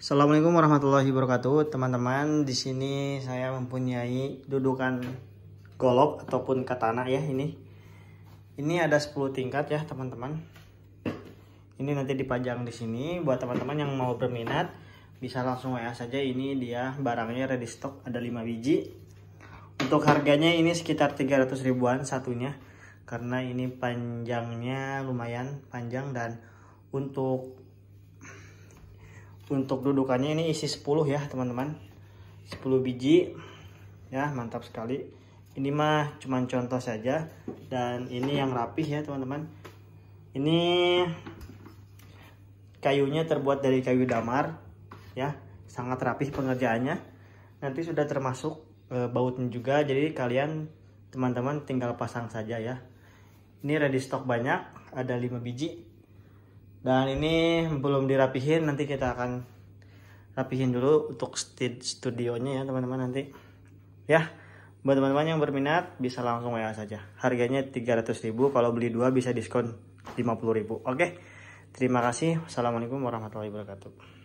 Assalamualaikum warahmatullahi wabarakatuh, teman-teman. Di sini saya mempunyai dudukan golok ataupun katana ya ini. Ini ada 10 tingkat ya, teman-teman. Ini nanti dipajang di sini buat teman-teman yang mau berminat bisa langsung WA saja ini dia barangnya ready stock ada 5 biji. Untuk harganya ini sekitar 300 ribuan satunya karena ini panjangnya lumayan panjang dan untuk untuk dudukannya ini isi 10 ya teman-teman 10 biji ya mantap sekali ini mah cuman contoh saja dan ini yang rapih ya teman-teman ini kayunya terbuat dari kayu damar ya sangat rapih pengerjaannya nanti sudah termasuk e, bautnya juga jadi kalian teman-teman tinggal pasang saja ya ini ready stock banyak ada 5 biji dan ini belum dirapihin nanti kita akan rapihin dulu untuk studionya ya teman-teman nanti ya buat teman-teman yang berminat bisa langsung WA saja harganya 300.000 kalau beli dua bisa diskon 50.000 oke terima kasih assalamualaikum warahmatullahi wabarakatuh